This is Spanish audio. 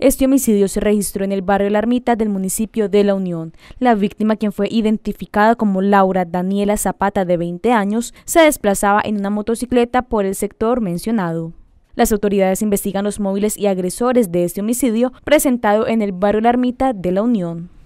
Este homicidio se registró en el barrio La Ermita del municipio de La Unión. La víctima, quien fue identificada como Laura Daniela Zapata de 20 años, se desplazaba en una motocicleta por el sector mencionado. Las autoridades investigan los móviles y agresores de este homicidio presentado en el barrio La Ermita de La Unión.